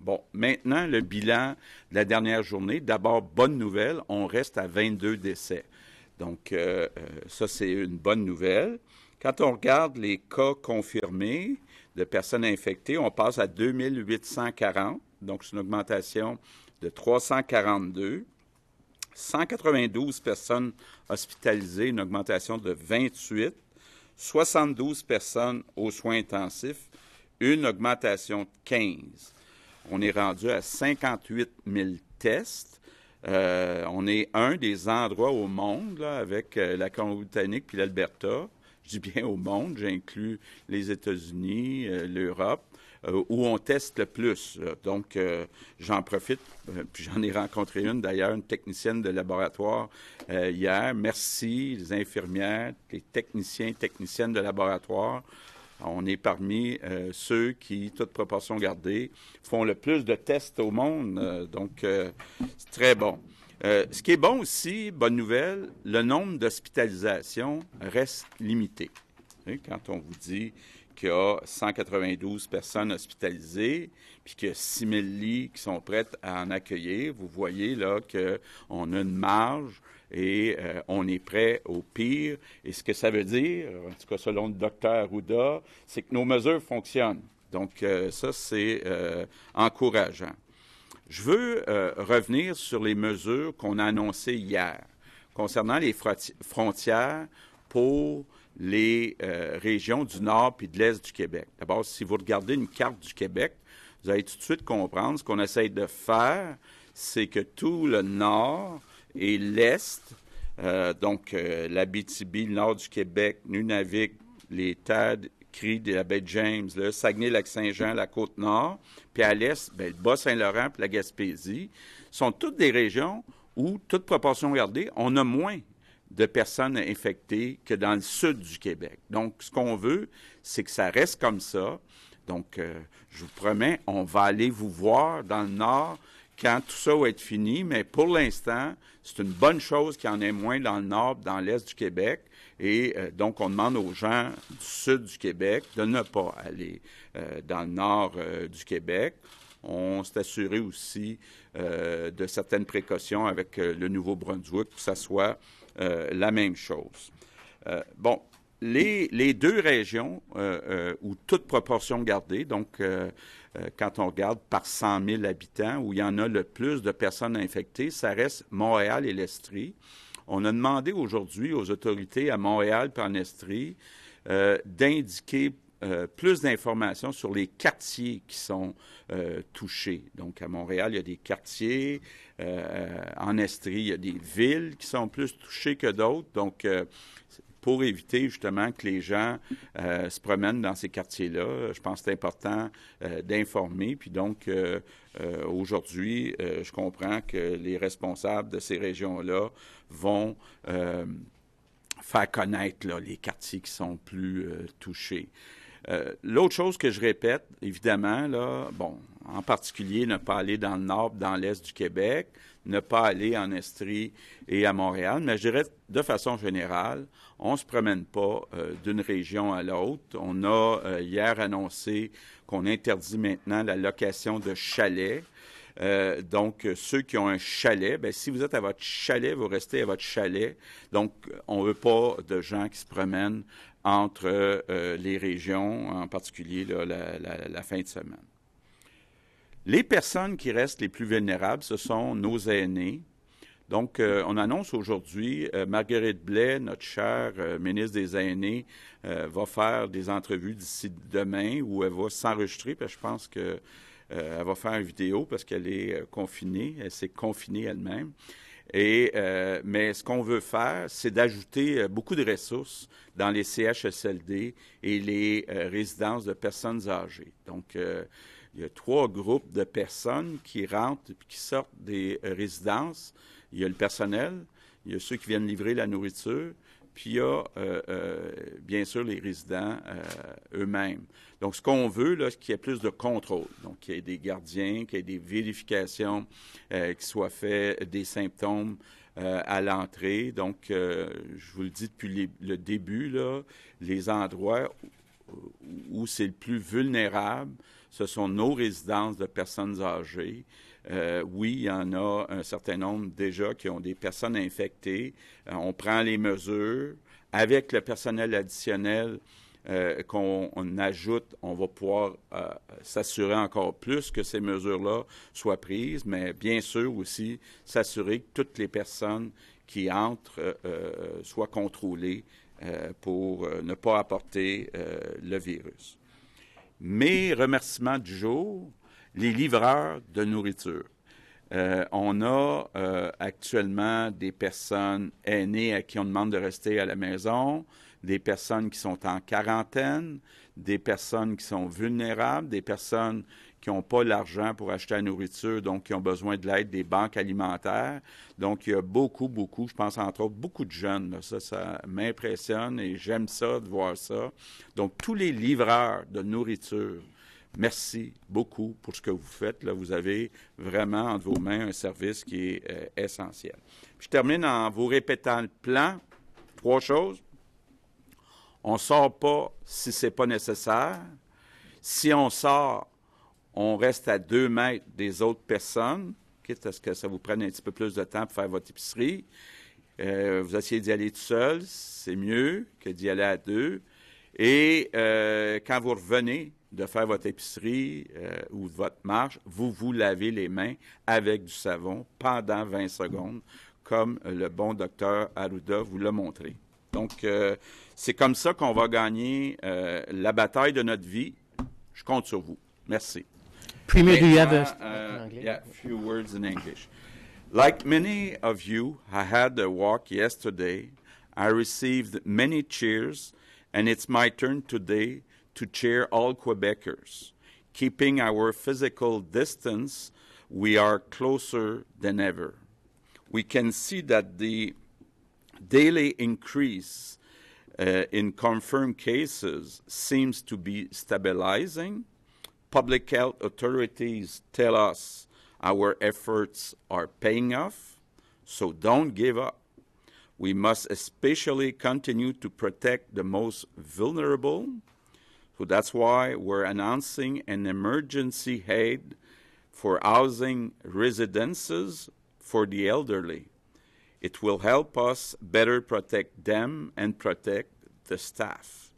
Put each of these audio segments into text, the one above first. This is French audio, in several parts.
Bon, maintenant, le bilan de la dernière journée. D'abord, bonne nouvelle, on reste à 22 décès. Donc, euh, euh, ça, c'est une bonne nouvelle. Quand on regarde les cas confirmés de personnes infectées, on passe à 2840, donc c'est une augmentation de 342. 192 personnes hospitalisées, une augmentation de 28. 72 personnes aux soins intensifs, une augmentation de 15. On est rendu à 58 000 tests. Euh, on est un des endroits au monde, là, avec euh, la Colombie-Britannique puis l'Alberta, je dis bien au monde, j'inclus les États-Unis, euh, l'Europe, où on teste le plus. Donc, j'en profite, puis j'en ai rencontré une d'ailleurs, une technicienne de laboratoire hier. Merci les infirmières, les techniciens, techniciennes de laboratoire on est parmi euh, ceux qui, toute proportion gardée, font le plus de tests au monde. Euh, donc, euh, c'est très bon. ce qui est bon aussi, bonne nouvelle, le nombre d'hospitalisations reste limité. quand on vous dit qu'il y a 192 personnes hospitalisées, puis qu'il y a 6 000 lits qui sont prêts à en accueillir, vous voyez là qu'on a une marge et euh, on est prêt au pire. Et ce que ça veut dire, en tout cas selon le docteur Ouda, c'est que nos mesures fonctionnent. Donc euh, ça, c'est euh, encourageant. Je veux revenir sur les mesures qu'on a annoncées hier concernant les frontières pour les régions du nord et de l'est du Québec. D'abord, si vous regardez une carte du Québec, vous allez tout de suite comprendre ce qu'on essaie de faire, c'est que tout le nord, et l'Est, euh, donc la euh, l'Abitibi, le nord du Québec, Nunavik, les TAD, Cris de la baie James, le Saguenay-Lac-Saint-Jean, la Côte-Nord, puis à l'Est, ben, le Bas-Saint-Laurent puis la Gaspésie, sont toutes des régions où, toute proportion gardée, on a moins de personnes infectées que dans le sud du Québec. Donc, ce qu'on veut, c'est que ça reste comme ça. Donc, euh, je vous promets, on va aller vous voir dans le nord quand tout ça va être fini, mais pour l'instant, c'est une bonne chose qu'il y en ait moins dans le nord, dans l'est du Québec. Et euh, donc, on demande aux gens du sud du Québec de ne pas aller euh, dans le nord euh, du Québec. On s'est assuré aussi de certaines précautions avec le Nouveau-Brunswick pour que ça soit la même chose. bon, les, les, deux régions où toute proportion gardée, donc euh, quand on regarde par 100 000 habitants, où il y en a le plus de personnes infectées, ça reste Montréal et l'Estrie. On a demandé aujourd'hui aux autorités à Montréal et en Estrie euh, d'indiquer euh, plus d'informations sur les quartiers qui sont touchés. Donc, à Montréal, il y a des quartiers. en Estrie, il y a des villes qui sont plus touchées que d'autres. Donc, pour éviter justement que les gens euh, se promènent dans ces quartiers-là. Je pense que c'est important euh, d'informer. Puis donc, euh, aujourd'hui, je comprends que les responsables de ces régions-là vont faire connaître les quartiers qui sont plus touchés. l'autre chose que je répète, évidemment, là, bon, en particulier ne pas aller dans le nord, dans l'est du Québec, ne pas aller en Estrie et à Montréal, mais je dirais de façon générale, on ne se promène pas euh, d'une région à l'autre. On a euh, hier annoncé qu'on interdit maintenant la location de chalets. Euh, donc, ceux qui ont un chalet, bien, si vous êtes à votre chalet, vous restez à votre chalet. Donc, on ne veut pas de gens qui se promènent entre les régions, en particulier la, la fin de semaine. Les personnes qui restent les plus vulnérables, ce sont nos aînés, donc, euh, on annonce aujourd'hui, euh, Marguerite Blais, notre chère euh, ministre des Aînés, va faire des entrevues d'ici demain où elle va s'enregistrer, parce que je pense qu'elle va faire une vidéo parce qu'elle est confinée, elle s'est confinée elle-même. Et, mais ce qu'on veut faire, c'est d'ajouter beaucoup de ressources dans les CHSLD et les résidences de personnes âgées. Donc, il y a trois groupes de personnes qui rentrent et qui sortent des euh, résidences. Il y a le personnel, il y a ceux qui viennent livrer la nourriture, puis il y a, euh, euh, bien sûr, les résidents eux-mêmes. Donc, ce qu'on veut, c'est qu'il y ait plus de contrôle. Donc, qu'il y ait des gardiens, qu'il y ait des vérifications qui soient faites, des symptômes à l'entrée. Donc, je vous le dis depuis le début, là, les endroits où c'est le plus vulnérable, ce sont nos résidences de personnes âgées. Euh, oui, il y en a un certain nombre déjà qui ont des personnes infectées. Euh, on prend les mesures. Avec le personnel additionnel euh, qu'on ajoute, on va pouvoir s'assurer encore plus que ces mesures-là soient prises, mais bien sûr aussi s'assurer que toutes les personnes qui entrent soient contrôlées pour ne pas apporter le virus. Mes remerciements du jour, les livreurs de nourriture. Euh, on a euh, actuellement des personnes aînées à qui on demande de rester à la maison, des personnes qui sont en quarantaine, des personnes qui sont vulnérables, des personnes qui n'ont pas l'argent pour acheter la nourriture, donc qui ont besoin de l'aide des banques alimentaires. Donc, il y a beaucoup, beaucoup, je pense entre autres, beaucoup de jeunes. ça, ça m'impressionne et j'aime ça de voir ça. Donc, tous les livreurs de nourriture, merci beaucoup pour ce que vous faites. Là, vous avez vraiment entre vos mains un service qui est euh, essentiel. je termine en vous répétant le plan. Trois choses. On ne sort pas si ce n'est pas nécessaire. Si on sort, on reste à deux mètres des autres personnes, quitte à ce que ça vous prenne un petit peu plus de temps pour faire votre épicerie. Euh, vous essayez d'y aller tout seul, c'est mieux que d'y aller à deux. Et euh, quand vous revenez de faire votre épicerie euh, ou votre marche, vous vous lavez les mains avec du savon pendant 20 secondes, comme le bon docteur Arruda vous l'a montré. Donc, c'est comme ça qu'on va gagner la bataille de notre vie. Je compte sur vous. Merci. Premier, do you have a... yeah, few words in English. Like many of you, I had a walk yesterday. I received many cheers, and it's my turn today to cheer all Quebecers. Keeping our physical distance, we are closer than ever. We can see that the daily increase uh, in confirmed cases seems to be stabilizing, public health authorities tell us our efforts are paying off, so don't give up. We must especially continue to protect the most vulnerable. So that's why we're announcing an emergency aid for housing residences for the elderly. It will help us better protect them and protect the staff.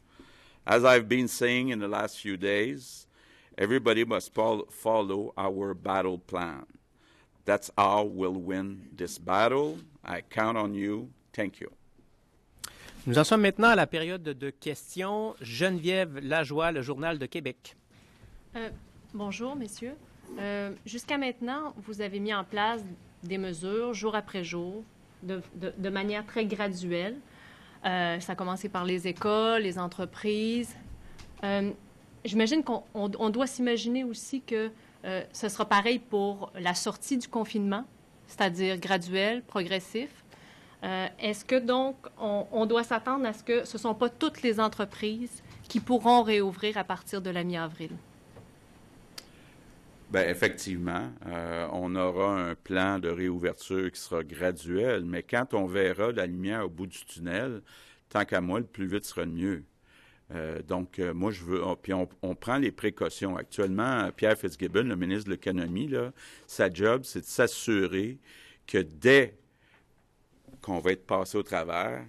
As I've been saying in the last few days, Everybody must follow our battle plan. That's how we'll win this battle. I count on you. Thank Nous en sommes maintenant à la période de questions. Geneviève Lajoie, le Journal de Québec. Euh, bonjour, messieurs. Euh, jusqu'à maintenant, vous avez mis en place des mesures jour après jour, de, manière très graduelle. Euh, ça a commencé par les écoles, les entreprises j'imagine qu'on doit s'imaginer aussi que euh, ce sera pareil pour la sortie du confinement, c'est-à-dire graduel, progressif. Euh, est-ce que donc on, doit s'attendre à ce que ce ne sont pas toutes les entreprises qui pourront réouvrir à partir de la mi-avril? Bien, effectivement, euh, on aura un plan de réouverture qui sera graduel, mais quand on verra la lumière au bout du tunnel, tant qu'à moi, le plus vite sera le mieux. Euh, donc, euh, moi, je veux. Oh, puis on, prend les précautions. Actuellement, Pierre Fitzgibbon, le ministre de l'Économie, sa job, c'est de s'assurer que dès qu'on va être passé au travers,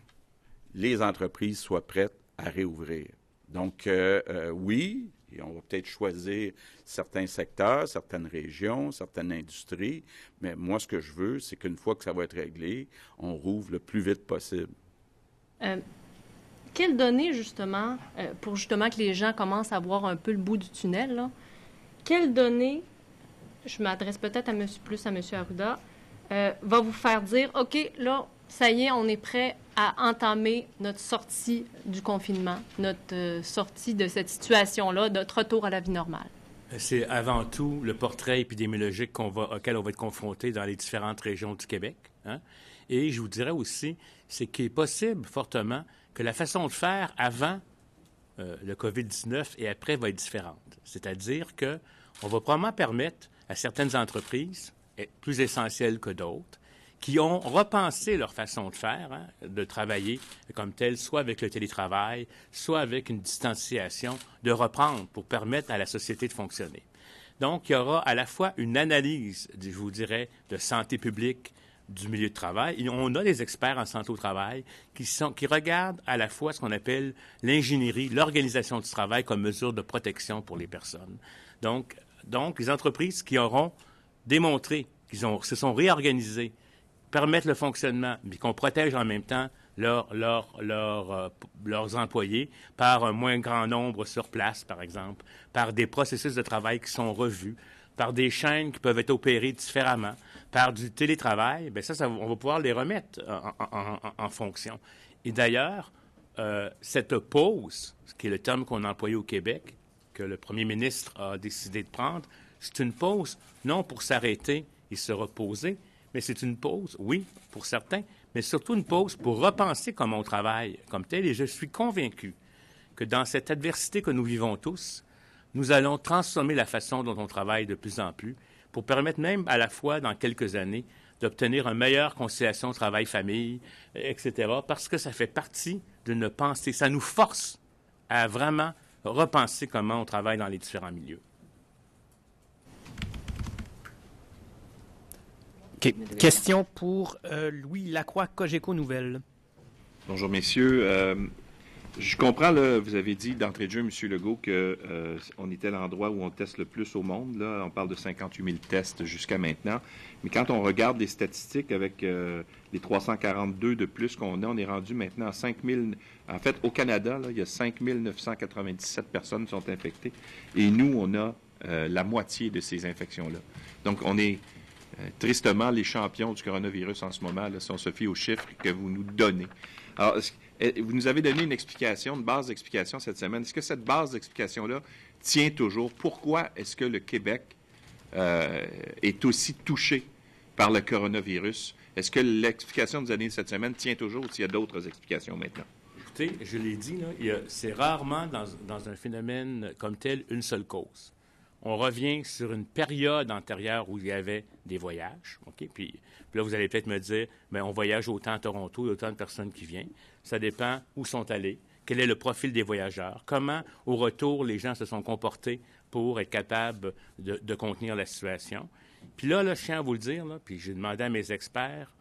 les entreprises soient prêtes à réouvrir. Donc, euh, oui, on va peut-être choisir certains secteurs, certaines régions, certaines industries, mais moi, ce que je veux, c'est qu'une fois que ça va être réglé, on rouvre le plus vite possible quelles données, justement, euh, pour justement que les gens commencent à voir un peu le bout du tunnel, là, quelles données, je m'adresse peut-être à monsieur, plus à M. Arruda, euh, va vous faire dire, OK, là, ça y est, on est prêt à entamer notre sortie du confinement, notre euh, sortie de cette situation-là, notre retour à la vie normale? C'est avant tout le portrait épidémiologique auquel on va être confronté dans les différentes régions du Québec. Hein. Et je vous dirais aussi, c'est qu'il est possible fortement que la façon de faire avant euh, le COVID-19 et après va être différente. C'est-à-dire que on va probablement permettre à certaines entreprises, plus essentielles que d'autres, qui ont repensé leur façon de faire, hein, de travailler comme tel, soit avec le télétravail, soit avec une distanciation, de reprendre pour permettre à la société de fonctionner. Donc, il y aura à la fois une analyse, je vous dirais, de santé publique, du milieu de travail. on a des experts en santé au travail qui, sont, qui regardent à la fois ce qu'on appelle l'ingénierie, l'organisation du travail comme mesure de protection pour les personnes. Donc, donc les entreprises qui auront démontré qu'ils se sont réorganisées, permettent le fonctionnement, mais qu'on protège en même temps euh, leurs employés par un moins grand nombre sur place, par exemple, par des processus de travail qui sont revus, par des chaînes qui peuvent être opérées différemment, par du télétravail, bien ça, on va pouvoir les remettre en, fonction. Et d'ailleurs, euh, cette pause, ce qui est le terme qu'on a employé au Québec, que le premier ministre a décidé de prendre, c'est une pause non pour s'arrêter et se reposer, mais c'est une pause, oui, pour certains, mais surtout une pause pour repenser comment on travaille comme tel. Et je suis convaincu que dans cette adversité que nous vivons tous, nous allons transformer la façon dont on travaille de plus en plus pour permettre même à la fois dans quelques années d'obtenir une meilleure conciliation travail-famille, etc., parce que ça fait partie de nos pensées. Ça nous force à vraiment repenser comment on travaille dans les différents milieux. Question pour euh, Louis Lacroix, Cogeco Nouvelle. Bonjour, messieurs. Euh, je comprends, là, vous avez dit d'entrée de jeu, M. Legault, qu'on euh, était l'endroit où on teste le plus au monde. Là. On parle de 58 000 tests jusqu'à maintenant. Mais quand on regarde les statistiques avec euh, les 342 de plus qu'on a, on est rendu maintenant à 5 000. En fait, au Canada, là, il y a 5 997 personnes qui sont infectées. Et nous, on a euh, la moitié de ces infections-là. Donc, on est euh, tristement les champions du coronavirus en ce moment, là, si on se fie aux chiffres que vous nous donnez. Alors, eh, vous nous avez donné une explication, une base d'explication cette semaine. Est-ce que cette base d'explication-là tient toujours? Pourquoi est-ce que le Québec euh, est aussi touché par le coronavirus? Est-ce que l'explication que vous avez donnée cette semaine tient toujours ou s'il y a d'autres explications maintenant? Écoutez, je l'ai dit, c'est rarement dans un phénomène comme tel une seule cause on revient sur une période antérieure où il y avait des voyages. OK? Puis, là, vous allez peut-être me dire, mais ben, on voyage autant à Toronto, il y a autant de personnes qui viennent. Ça dépend où sont allés, quel est le profil des voyageurs, comment, au retour, les gens se sont comportés pour être capables de, contenir la situation. Puis là, là, je tiens à vous le dire, puis j'ai demandé à mes experts,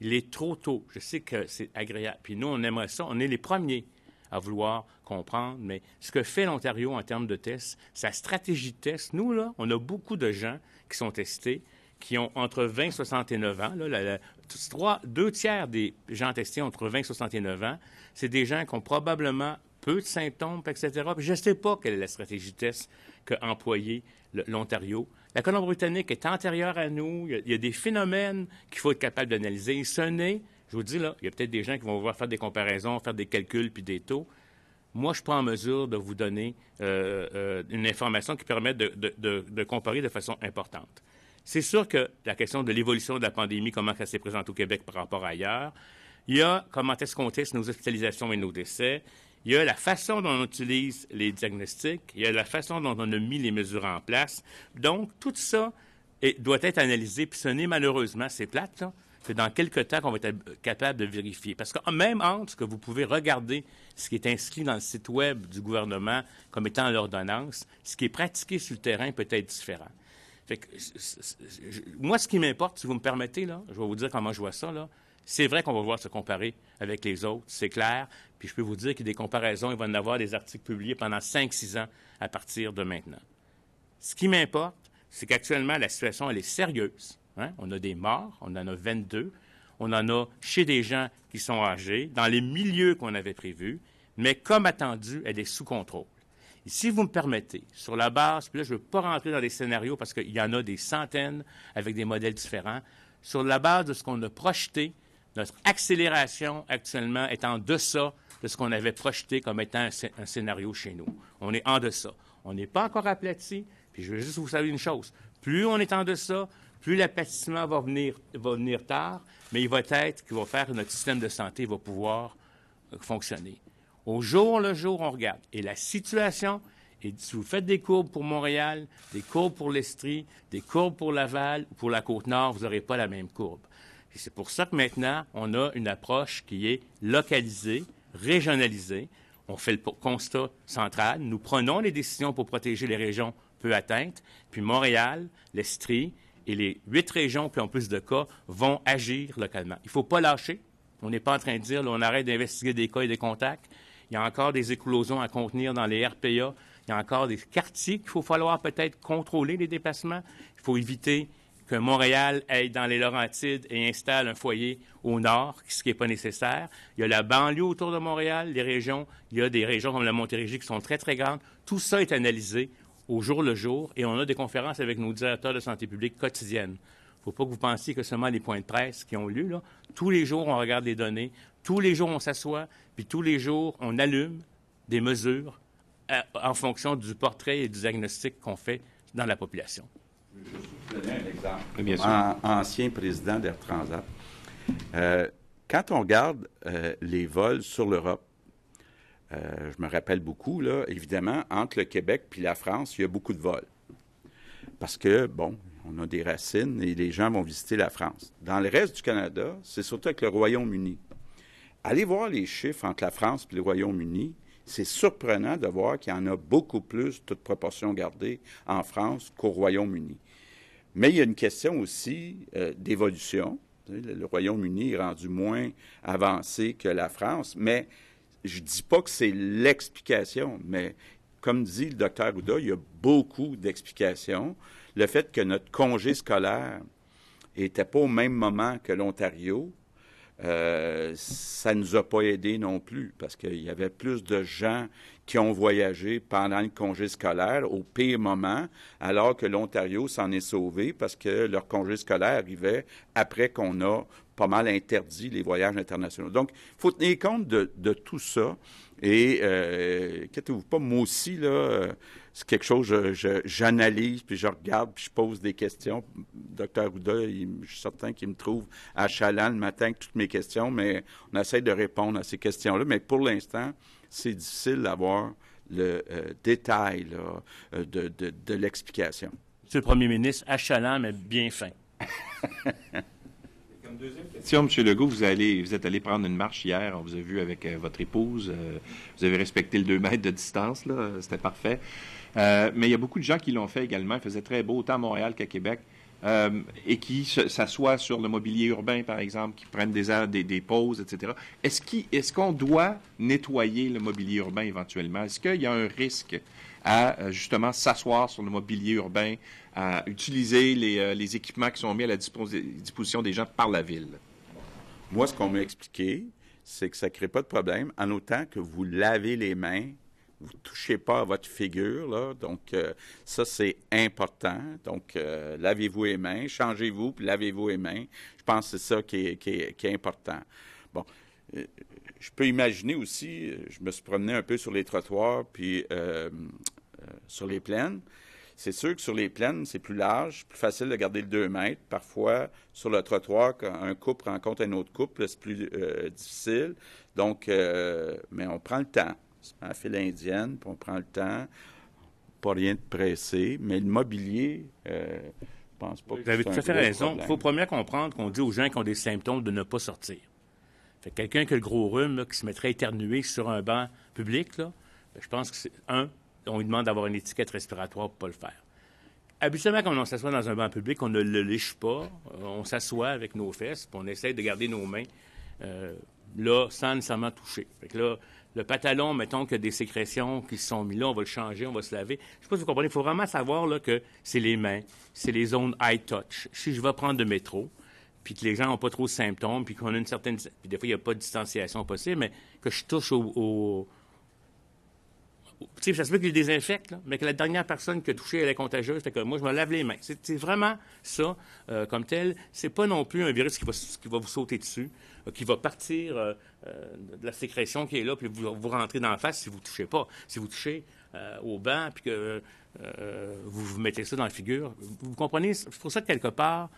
il est trop tôt. Je sais que c'est agréable. Puis nous, on aimerait ça. On est les premiers à vouloir comprendre, mais ce que fait l'Ontario en termes de tests, sa stratégie de test, nous, là, on a beaucoup de gens qui sont testés, qui ont entre 20 et 69 ans. Là, deux tiers des gens testés entre 20 et 69 ans. C'est des gens qui ont probablement peu de symptômes, etc. je ne sais pas quelle est la stratégie de test qu'a employée l'Ontario. La Colombie-Britannique est antérieure à nous. Il y, a, des phénomènes qu'il faut être capable d'analyser. Ce je vous dis, là, il y a peut-être des gens qui vont vouloir faire des comparaisons, faire des calculs puis des taux. Moi, je prends en mesure de vous donner euh, euh, une information qui permet de, comparer de façon importante. C'est sûr que la question de l'évolution de la pandémie, comment ça s'est présente au Québec par rapport à ailleurs, il y a comment est-ce qu'on teste nos hospitalisations et nos décès, il y a la façon dont on utilise les diagnostics, il y a la façon dont on a mis les mesures en place. Donc, tout ça doit être analysé, puis ce n'est malheureusement, c'est plate, c'est dans quelques temps qu'on va être capable de vérifier. Parce que même entre que vous pouvez regarder, ce qui est inscrit dans le site Web du gouvernement comme étant l'ordonnance, ce qui est pratiqué sur le terrain peut être différent. moi, ce qui m'importe, si vous me permettez, là, je vais vous dire comment je vois ça, là, c'est vrai qu'on va voir se comparer avec les autres, c'est clair. Puis je peux vous dire a des comparaisons, il va y en avoir des articles publiés pendant 5-6 ans à partir de maintenant. Ce qui m'importe, c'est qu'actuellement, la situation, elle est sérieuse. Hein? On a des morts, on en a 22. On en a chez des gens qui sont âgés, dans les milieux qu'on avait prévus, mais comme attendu, elle est sous contrôle. si vous me permettez, sur la base, puis là, je ne veux pas rentrer dans les scénarios parce qu'il y en a des centaines avec des modèles différents, sur la base de ce qu'on a projeté, notre accélération actuellement est en deçà de ce qu'on avait projeté comme étant un, scénario chez nous. On est en deçà. On n'est pas encore aplati. Puis je veux juste vous savez une chose. Plus on est en deçà, plus l'appâtissement va venir, venir tard, mais il va être qu'il va faire que notre système de santé va pouvoir euh, fonctionner. Au jour le jour, on regarde. Et la situation, si vous faites des courbes pour Montréal, des courbes pour l'Estrie, des courbes pour Laval, ou pour la Côte-Nord, vous n'aurez pas la même courbe. c'est pour ça que maintenant, on a une approche qui est localisée, régionalisée. On fait le constat central. Nous prenons les décisions pour protéger les régions peu atteintes. Puis Montréal, l'Estrie, et les huit régions qui ont plus de cas vont agir localement. Il ne faut pas lâcher. On n'est pas en train de dire, on arrête d'investiguer des cas et des contacts. Il y a encore des éclosions à contenir dans les RPA. Il y a encore des quartiers qu'il faut falloir peut-être contrôler les déplacements. Il faut éviter que Montréal aille dans les Laurentides et installe un foyer au nord, ce qui n'est pas nécessaire. Il y a la banlieue autour de Montréal, les régions, il y a des régions comme la Montérégie qui sont très, très grandes. Tout ça est analysé au jour le jour et on a des conférences avec nos directeurs de santé publique quotidiennes. Il ne faut pas que vous pensiez que seulement les points de presse qui ont lieu. Là. Tous les jours, on regarde les données, tous les jours, on s'assoit, puis tous les jours, on allume des mesures euh, en fonction du portrait et du diagnostic qu'on fait dans la population. Je vous donner un exemple. Bien ancien président d'Air Transat. Euh, quand on regarde euh, les vols sur l'Europe, euh, je me rappelle beaucoup, là, évidemment, entre le Québec puis la France, il y a beaucoup de vols. Parce que, bon, on a des racines et les gens vont visiter la France. Dans le reste du Canada, c'est surtout avec le Royaume-Uni. Allez voir les chiffres entre la France et le Royaume-Uni. C'est surprenant de voir qu'il y en a beaucoup plus, toute proportion gardée, en France qu'au Royaume-Uni. Mais il y a une question aussi euh, d'évolution. Le Royaume-Uni est rendu moins avancé que la France, mais je ne dis pas que c'est l'explication, mais comme dit le docteur Ouda, il y a beaucoup d'explications. Le fait que notre congé scolaire n'était pas au même moment que l'Ontario, euh, ça ne nous a pas aidé non plus, parce qu'il y avait plus de gens qui ont voyagé pendant le congé scolaire au pire moment, alors que l'Ontario s'en est sauvé parce que leur congé scolaire arrivait après qu'on a pas mal interdit les voyages internationaux. Donc, il faut tenir compte de, tout ça. Et euh, vous pas, moi aussi, là, euh, c'est quelque chose, j'analyse, puis je regarde, puis je pose des questions. Docteur Houda, je suis certain qu'il me trouve à Chaland le matin avec toutes mes questions, mais on essaie de répondre à ces questions-là. Mais pour l'instant, c'est difficile d'avoir le euh, détail euh, de, l'explication. Monsieur le Premier ministre, à mais bien fin. Deuxième question, M. Legault, vous, êtes allé prendre une marche hier, on vous a vu avec euh, votre épouse, euh, vous avez respecté le 2 mètres de distance, là, c'était parfait. Euh, mais il y a beaucoup de gens qui l'ont fait également, il faisait très beau autant à Montréal qu'à Québec, et qui s'assoient sur le mobilier urbain, par exemple, qui prennent des, des, des pauses, etc. Est-ce, qu'on doit nettoyer le mobilier urbain éventuellement? Est-ce qu'il y a un risque à euh, justement s'asseoir sur le mobilier urbain, à utiliser les, euh, équipements qui sont mis à la disposition des gens par la ville. Moi, ce qu'on m'a expliqué, c'est que ça ne crée pas de problème en autant que vous lavez les mains vous ne touchez pas à votre figure. Là. Donc, euh, ça, c'est important. Donc, lavez-vous les mains, changez-vous, puis lavez-vous les mains. Je pense que c'est ça qui est, qui, est, important. Bon, je peux imaginer aussi, euh, je me suis promené un peu sur les trottoirs, puis euh, euh, sur les plaines. C'est sûr que sur les plaines, c'est plus large, plus facile de garder le 2 mètres. Parfois, sur le trottoir, quand un couple rencontre un autre couple, c'est plus difficile. Donc, mais on prend le temps. On fait file indienne, on prend le temps. Pas rien de pressé, mais le mobilier, je pense pas que Vous avez tout à fait raison. Il faut premièrement comprendre qu'on dit aux gens qui ont des symptômes de ne pas sortir. Fait quelqu'un qui a le gros rhume, qui se mettrait éternué sur un banc public, ben, je pense que c'est un, on lui demande d'avoir une étiquette respiratoire pour ne pas le faire. Habituellement, quand on s'assoit dans un banc public, on ne le liche pas. Euh, on s'assoit avec nos fesses, puis on essaie de garder nos mains euh, là, sans nécessairement toucher. Fait là, le pantalon, mettons qu'il y a des sécrétions qui se sont mises là, on va le changer, on va se laver. Je ne sais pas si vous comprenez. Il faut vraiment savoir que c'est les mains, c'est les zones high touch. Si je vais prendre le métro, puis que les gens n'ont pas trop de symptômes, puis qu'on a une certaine... Puis des fois, il n'y a pas de distanciation possible, mais que je touche au... Tu sais, ça se peut qu'il désinfecte, mais que la dernière personne qui a touché, elle est contagieuse, fait que moi, je me lave les mains. C'est vraiment ça, euh, comme tel. C'est pas non plus un virus qui va, qui va vous sauter dessus, euh, qui va partir euh, de la sécrétion qui est là, puis vous, vous rentrez dans la face si vous ne touchez pas. Si vous touchez au banc, puis que vous vous mettez ça dans la figure, vous comprenez? Je trouve ça quelque part,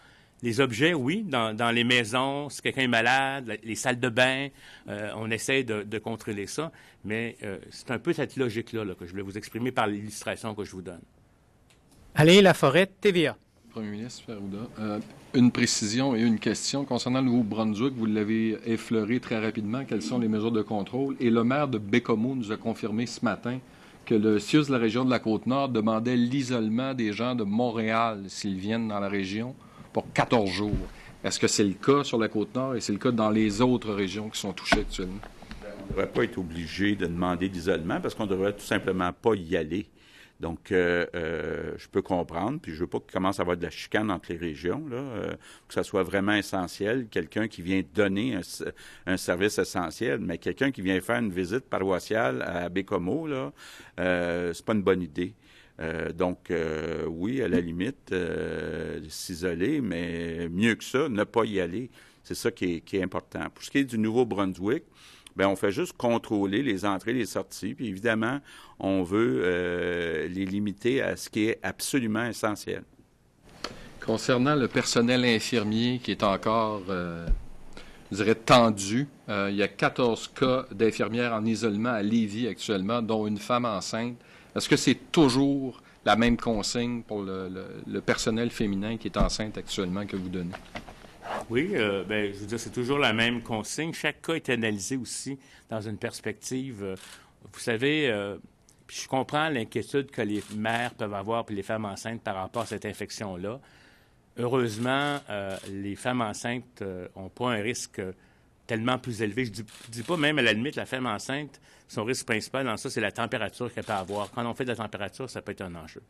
les objets, oui, dans, les maisons, si quelqu'un est malade, les salles de bain, euh, on essaie de, contrôler ça, mais euh, c'est un peu cette logique-là que je voulais vous exprimer par l'illustration que je vous donne. Allez, la forêt, TVA. Premier ministre Ferouda, euh, une précision et une question concernant le Nouveau-Brunswick. Vous l'avez effleuré très rapidement. Quelles sont les mesures de contrôle? Et le maire de Bécomo nous a confirmé ce matin que le CIUS de la région de la Côte-Nord demandait l'isolement des gens de Montréal s'ils viennent dans la région pour 14 jours. Est-ce que c'est le cas sur la Côte-Nord et c'est le cas dans les autres régions qui sont touchées actuellement? On ne devrait pas être obligé de demander d'isolement parce qu'on ne devrait tout simplement pas y aller. Donc, euh, euh, je peux comprendre, puis je veux pas qu'il commence à avoir de la chicane entre les régions, euh, que ça soit vraiment essentiel, quelqu'un qui vient donner un, service essentiel, mais quelqu'un qui vient faire une visite paroissiale à Bécomo, là, c'est pas une bonne idée. Euh, donc, euh, oui, à la limite, euh, s'isoler, mais mieux que ça, ne pas y aller. C'est ça qui est, important. Pour ce qui est du Nouveau-Brunswick, ben, on fait juste contrôler les entrées et les sorties. Puis évidemment, on veut les limiter à ce qui est absolument essentiel. Concernant le personnel infirmier qui est encore, je tendu, il y a 14 cas d'infirmières en isolement à Lévis actuellement, dont une femme enceinte est-ce que c'est toujours la même consigne pour le, personnel féminin qui est enceinte actuellement que vous donnez? Oui, euh, ben, je veux dire, c'est toujours la même consigne. Chaque cas est analysé aussi dans une perspective. Euh, vous savez, euh, je comprends l'inquiétude que les mères peuvent avoir puis les femmes enceintes par rapport à cette infection-là. Heureusement, les femmes enceintes n'ont pas un risque tellement plus élevé. Je ne dis, pas même à la limite, la femme enceinte, son risque principal dans ça, c'est la température qu'elle peut avoir. Quand on fait de la température, ça peut être un enjeu.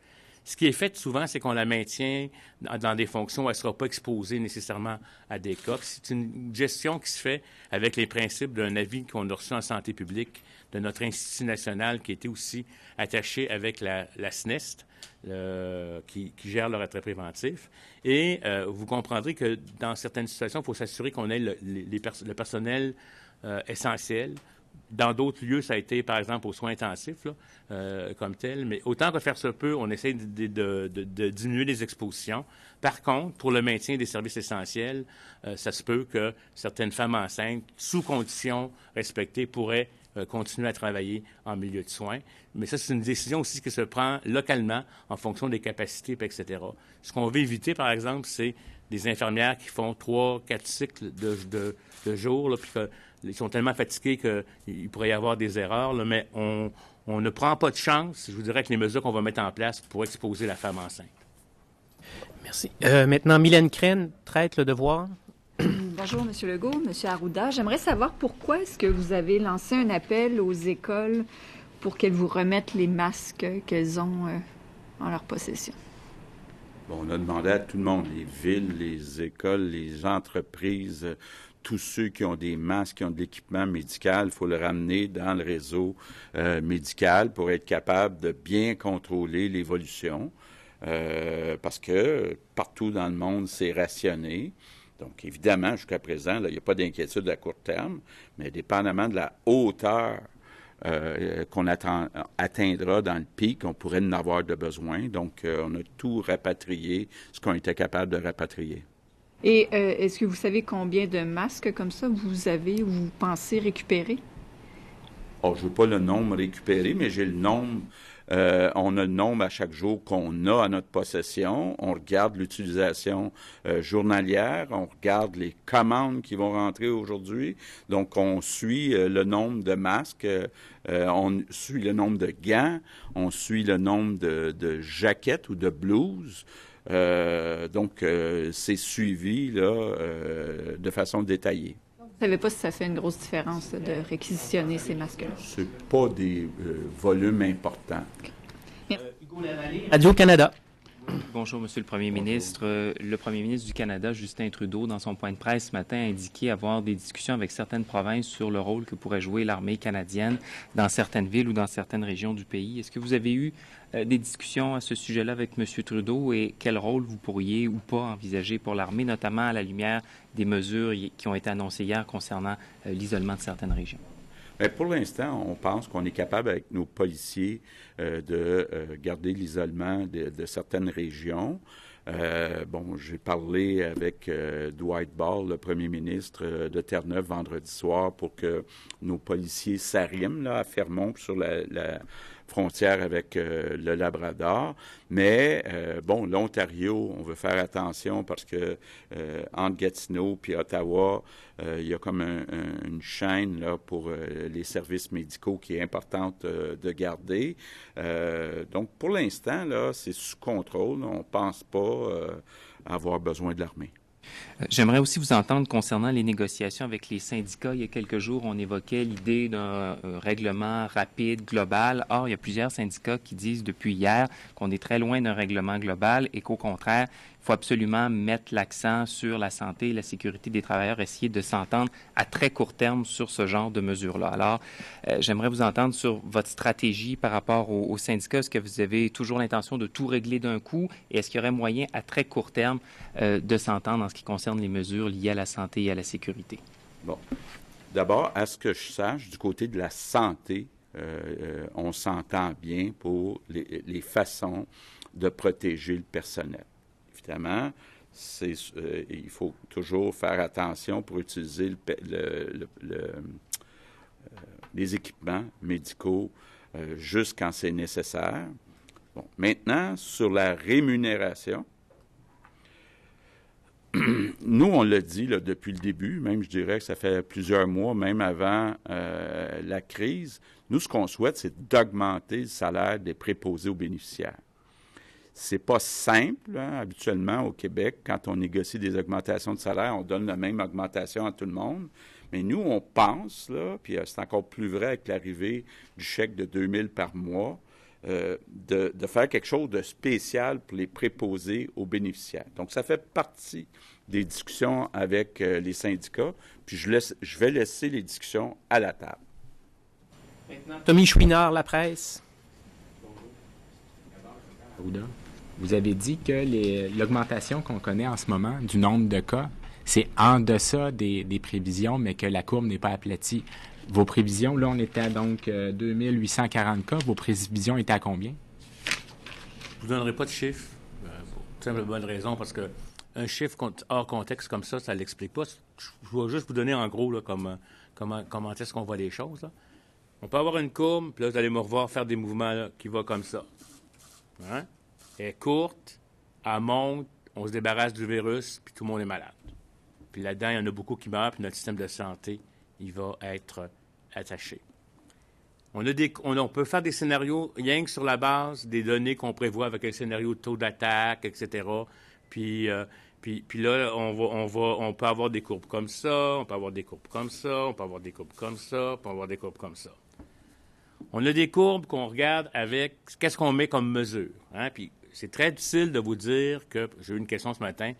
Ce qui est fait souvent, c'est qu'on la maintient dans, des fonctions où elle ne sera pas exposée nécessairement à des cas. C'est une gestion qui se fait avec les principes d'un avis qu'on a reçu en santé publique de notre Institut national qui était aussi attaché avec la, la e euh, qui, gère le retrait préventif. Et euh, vous comprendrez que dans certaines situations, il faut s'assurer qu'on ait le, personnel euh, essentiel dans d'autres lieux, ça a été, par exemple, aux soins intensifs, euh, comme tel. Mais autant que faire se peut, on essaie de, diminuer les expositions. Par contre, pour le maintien des services essentiels, euh, ça se peut que certaines femmes enceintes, sous conditions respectées, pourraient euh, continuer à travailler en milieu de soins. Mais ça, c'est une décision aussi qui se prend localement en fonction des capacités, etc. Ce qu'on veut éviter, par exemple, c'est des infirmières qui font trois, quatre cycles de, de, jours, puis que ils sont tellement fatigués qu'il pourrait y avoir des erreurs, mais on, ne prend pas de chance, je vous dirais, que les mesures qu'on va mettre en place pourraient exposer la femme enceinte. Merci. Euh, maintenant, Mylène Crène, traite le devoir. Bonjour, M. Legault, M. Arruda. J'aimerais savoir pourquoi est-ce que vous avez lancé un appel aux écoles pour qu'elles vous remettent les masques qu'elles ont euh, en leur possession. on a demandé à tout le monde, les villes, les écoles, les entreprises, tous ceux qui ont des masques, qui ont de l'équipement médical, il faut le ramener dans le réseau euh, médical pour être capable de bien contrôler l'évolution. Euh, parce que partout dans le monde, c'est rationné. Donc, évidemment, jusqu'à présent, il n'y a pas d'inquiétude à court terme, mais dépendamment de la hauteur euh, qu'on atteindra dans le pic, on pourrait en avoir de besoin. Donc, on a tout rapatrié, ce qu'on était capable de rapatrier. Et euh, est-ce que vous savez combien de masques comme ça vous avez ou vous pensez récupérer? Oh, je ne veux pas le nombre récupéré, mais j'ai le nombre. Euh, on a le nombre à chaque jour qu'on a à notre possession. On regarde l'utilisation euh, journalière. On regarde les commandes qui vont rentrer aujourd'hui. Donc, on suit le nombre de masques. on suit le nombre de gants. On suit le nombre de, de jaquettes ou de blouses. Euh, donc, euh, c'est suivi là, euh, de façon détaillée. Vous ne savez pas si ça fait une grosse différence de réquisitionner ces masques-là? Ce pas des volumes importants. Adieu, Radio-Canada. Bonjour, Monsieur le Premier ministre. Euh, le Premier ministre du Canada, Justin Trudeau, dans son point de presse ce matin, a indiqué avoir des discussions avec certaines provinces sur le rôle que pourrait jouer l'armée canadienne dans certaines villes ou dans certaines régions du pays. Est-ce que vous avez eu euh, des discussions à ce sujet-là avec Monsieur Trudeau et quel rôle vous pourriez ou pas envisager pour l'armée, notamment à la lumière des mesures qui ont été annoncées hier concernant euh, l'isolement de certaines régions? Mais pour l'instant, on pense qu'on est capable, avec nos policiers, euh, de euh, garder l'isolement de, de, certaines régions. Euh, bon, j'ai parlé avec euh, Dwight Ball, le premier ministre de Terre-Neuve, vendredi soir pour que nos policiers s'arriment là, à Fermont sur la, la frontière avec euh, le Labrador. Mais euh, bon, l'Ontario, on veut faire attention parce que euh, entre Gatineau puis Ottawa, euh, il y a comme une chaîne là pour les services médicaux qui est importante de garder. donc pour l'instant là, c'est sous contrôle. On pense pas avoir besoin de l'armée. Euh, j'aimerais aussi vous entendre concernant les négociations avec les syndicats. Il y a quelques jours, on évoquait l'idée d'un euh, règlement rapide, global. Or, il y a plusieurs syndicats qui disent depuis hier qu'on est très loin d'un règlement global et qu'au contraire, faut absolument mettre l'accent sur la santé et la sécurité des travailleurs, essayer de s'entendre à très court terme sur ce genre de mesures-là. Alors, euh, j'aimerais vous entendre sur votre stratégie par rapport aux au syndicats. Est-ce que vous avez toujours l'intention de tout régler d'un coup et est-ce qu'il y aurait moyen à très court terme euh, de s'entendre en ce qui concerne les mesures liées à la santé et à la sécurité? Bon. D'abord, à ce que je sache, du côté de la santé, euh, on s'entend bien pour les façons de protéger le personnel. Évidemment, euh, il faut toujours faire attention pour utiliser euh, les équipements médicaux euh, juste quand c'est nécessaire. maintenant, sur la rémunération, nous, on l'a dit depuis le début, même je dirais que ça fait plusieurs mois, même avant la crise, nous, ce qu'on souhaite, c'est d'augmenter le salaire des préposés aux bénéficiaires. C'est pas simple. Hein, habituellement, au Québec, quand on négocie des augmentations de salaire, on donne la même augmentation à tout le monde. Mais nous, on pense, là, puis euh, c'est encore plus vrai avec l'arrivée du chèque de 2000 par mois, euh, de, faire quelque chose de spécial pour les préposer aux bénéficiaires. Donc, ça fait partie des discussions avec euh, les syndicats, puis je, laisse, je vais laisser les discussions à la table. Tommy Chouinard, La Presse. Bonjour. Vous avez dit que l'augmentation qu'on connaît en ce moment du nombre de cas, c'est en deçà des, prévisions, mais que la courbe n'est pas aplatie. Vos prévisions, là, on était à donc 2840 euh, cas. Vos prévisions étaient à combien? Je ne vous donnerai pas de chiffre, euh, pour simple bonne raison, parce que un chiffre hors contexte comme ça, ça ne l'explique pas. Je vais juste vous donner en gros là, comment, comment est-ce qu'on voit les choses. On peut avoir une courbe, puis là, vous allez me revoir faire des mouvements qui vont comme ça. Hein? est courte, elle monte, on se débarrasse du virus, puis tout le monde est malade. Puis là-dedans, il y en a beaucoup qui meurent, puis notre système de santé, il va être attaché. On, peut faire des scénarios rien que sur la base des données qu'on prévoit avec un scénario de taux d'attaque, etc. Euh, puis, là, on, peut avoir des courbes comme ça, on peut avoir des courbes comme ça, on peut avoir des courbes comme ça, on peut avoir des courbes comme ça. On a des courbes qu'on regarde avec qu'est-ce qu'on met comme mesure. Hein? Puis c'est très difficile de vous dire que, j'ai eu une question ce matin,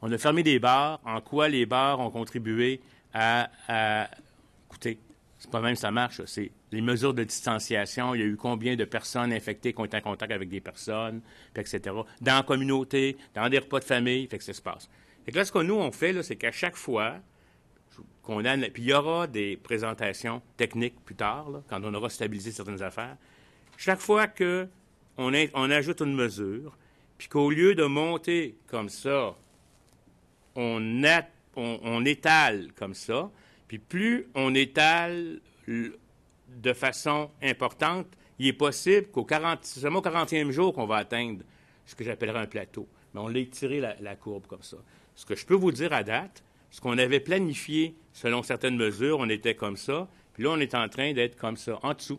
on a fermé des bars, en quoi les bars ont contribué à, écoutez, c'est pas même ça marche, c'est les mesures de distanciation, il y a eu combien de personnes infectées qui ont été en contact avec des personnes, etc. Dans la communauté, dans des repas de famille, fait que ça se passe. Et là, ce que nous, on fait, c'est qu'à chaque fois qu'on a... Puis il y aura des présentations techniques plus tard, quand on aura stabilisé certaines affaires. Chaque fois que on, ajoute une mesure, puis qu'au lieu de monter comme ça, on, étale comme ça, puis plus on étale de façon importante, il est possible qu'au 40, 40e jour qu'on va atteindre ce que j'appellerais un plateau. Mais on l'a tiré la, la, courbe comme ça. Ce que je peux vous dire à date, ce qu'on avait planifié selon certaines mesures, on était comme ça, puis là, on est en train d'être comme ça, en dessous,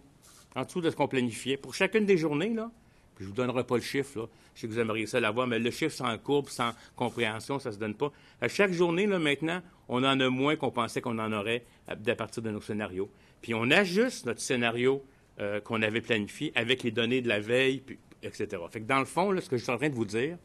en dessous de ce qu'on planifiait. Pour chacune des journées, là, je ne vous donnerai pas le chiffre, là. je sais que vous aimeriez ça l'avoir, mais le chiffre sans courbe, sans compréhension, ça ne se donne pas. À chaque journée, là, maintenant, on en a moins qu'on pensait qu'on en aurait à, euh, partir de nos scénarios. Puis on ajuste notre scénario euh, qu'on avait planifié avec les données de la veille, etc. Fait dans le fond, ce que je suis en train de vous dire,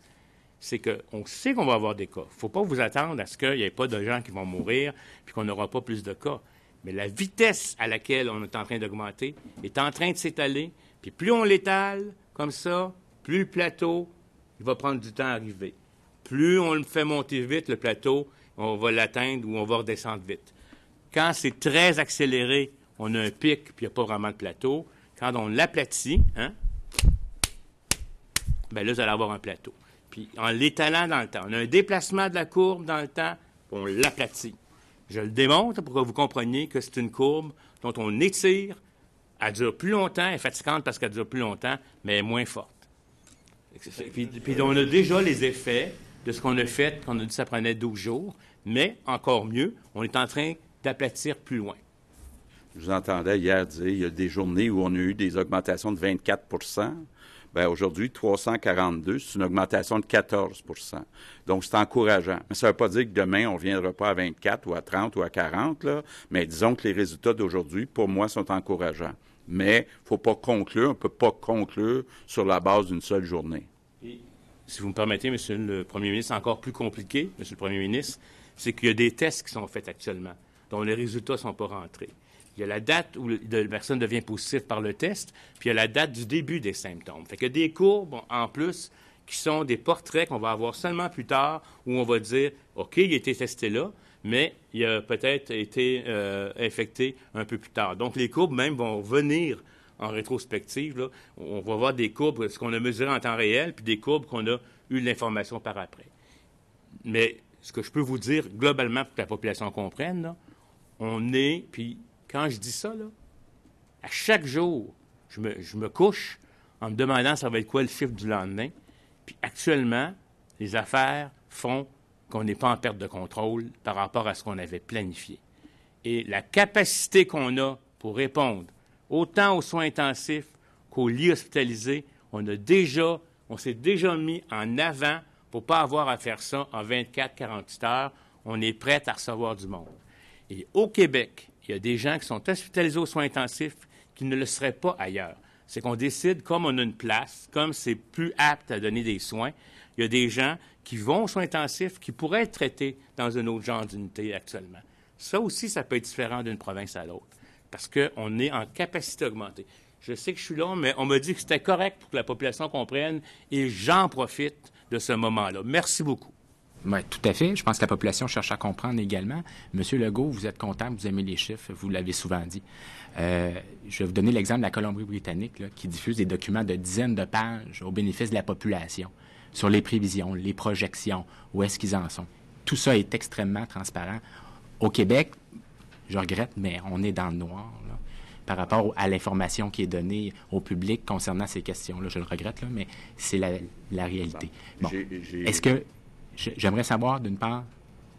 c'est qu'on sait qu'on va avoir des cas. Il ne faut pas vous attendre à ce qu'il n'y ait pas de gens qui vont mourir puis qu'on n'aura pas plus de cas. Mais la vitesse à laquelle on est en train d'augmenter est en train de s'étaler. Puis plus on l'étale, comme ça, plus le plateau, il va prendre du temps à arriver. Plus on le fait monter vite, le plateau, on va l'atteindre ou on va redescendre vite. Quand c'est très accéléré, on a un pic, puis il n'y a pas vraiment de plateau. Quand on l'aplatit, hein, ben là, vous allez avoir un plateau. Puis en l'étalant dans le temps, on a un déplacement de la courbe dans le temps, on l'aplatit. Je le démontre pour que vous compreniez que c'est une courbe dont on étire elle dure plus longtemps, elle est fatigante parce qu'elle dure plus longtemps, mais elle est moins forte. Puis, on a déjà les effets de ce qu'on a fait, qu'on a dit que ça prenait 12 jours, mais encore mieux, on est en train d'aplatir plus loin. Je vous entendais hier dire qu'il y a des journées où on a eu des augmentations de 24 Bien, aujourd'hui, 342, c'est une augmentation de 14 Donc, c'est encourageant. Mais ça ne veut pas dire que demain, on ne reviendra pas à 24 ou à 30 ou à 40, là, mais disons que les résultats d'aujourd'hui, pour moi, sont encourageants. Mais il ne faut pas conclure, on ne peut pas conclure sur la base d'une seule journée. si vous me permettez, Monsieur le Premier ministre, encore plus compliqué, Monsieur le Premier ministre, c'est qu'il y a des tests qui sont faits actuellement, dont les résultats ne sont pas rentrés. Il y a la date où la personne devient positive par le test, puis il y a la date du début des symptômes. Fait y a des courbes en plus qui sont des portraits qu'on va avoir seulement plus tard où on va dire OK, il a été testé là, mais il a peut-être été euh, infecté un peu plus tard. Donc, les courbes même vont venir en rétrospective. On va voir des courbes, ce qu'on a mesuré en temps réel, puis des courbes qu'on a eu l'information par après. Mais ce que je peux vous dire globalement pour que la population comprenne, on est, puis quand je dis ça, à chaque jour, je me, je me couche en me demandant ça va être quoi le chiffre du lendemain. Puis actuellement, les affaires font qu'on n'est pas en perte de contrôle par rapport à ce qu'on avait planifié. Et la capacité qu'on a pour répondre autant aux soins intensifs qu'aux lits hospitalisés, on a déjà, on s'est déjà mis en avant pour ne pas avoir à faire ça en 24-48 heures. On est prêt à recevoir du monde. Et au Québec, il y a des gens qui sont hospitalisés aux soins intensifs qui ne le seraient pas ailleurs. C'est qu'on décide, comme on a une place, comme c'est plus apte à donner des soins, il y a des gens qui vont aux soins intensifs, qui pourraient être traités dans un autre genre d'unité actuellement. Ça aussi, ça peut être différent d'une province à l'autre, parce qu'on est en capacité augmentée. Je sais que je suis long, mais on m'a dit que c'était correct pour que la population comprenne, et j'en profite de ce moment-là. Merci beaucoup. Oui, ben, tout à fait. Je pense que la population cherche à comprendre également. Monsieur Legault, vous êtes content, vous aimez les chiffres, vous l'avez souvent dit. Euh, je vais vous donner l'exemple de la Colombie-Britannique qui diffuse des documents de dizaines de pages au bénéfice de la population sur les prévisions, les projections, où est-ce qu'ils en sont. Tout ça est extrêmement transparent. Au Québec, je regrette, mais on est dans le noir par rapport à l'information qui est donnée au public concernant ces questions-là. Je le regrette, là, mais c'est la, réalité. Bon. Est-ce que j'aimerais savoir, d'une part,